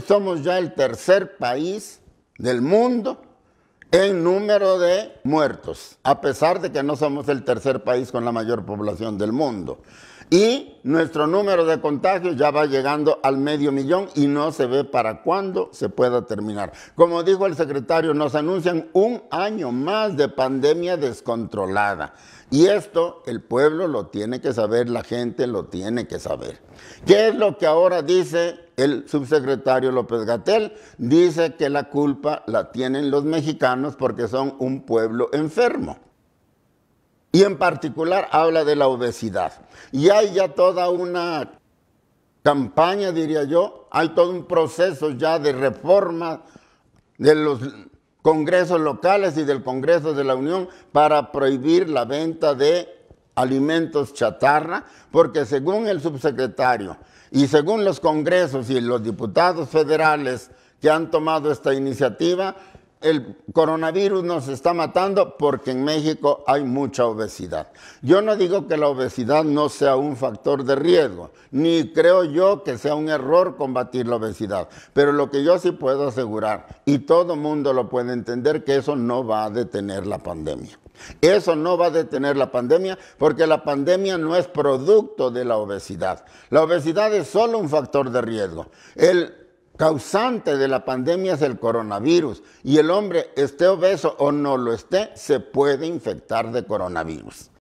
somos ya el tercer país del mundo en número de muertos, a pesar de que no somos el tercer país con la mayor población del mundo. Y nuestro número de contagios ya va llegando al medio millón y no se ve para cuándo se pueda terminar. Como dijo el secretario, nos anuncian un año más de pandemia descontrolada. Y esto el pueblo lo tiene que saber, la gente lo tiene que saber. ¿Qué es lo que ahora dice el subsecretario López Gatel dice que la culpa la tienen los mexicanos porque son un pueblo enfermo. Y en particular habla de la obesidad. Y hay ya toda una campaña, diría yo, hay todo un proceso ya de reforma de los congresos locales y del Congreso de la Unión para prohibir la venta de alimentos chatarra, porque según el subsecretario y según los congresos y los diputados federales que han tomado esta iniciativa, el coronavirus nos está matando porque en México hay mucha obesidad. Yo no digo que la obesidad no sea un factor de riesgo, ni creo yo que sea un error combatir la obesidad, pero lo que yo sí puedo asegurar, y todo mundo lo puede entender, que eso no va a detener la pandemia. Eso no va a detener la pandemia porque la pandemia no es producto de la obesidad. La obesidad es solo un factor de riesgo. El causante de la pandemia es el coronavirus y el hombre esté obeso o no lo esté, se puede infectar de coronavirus.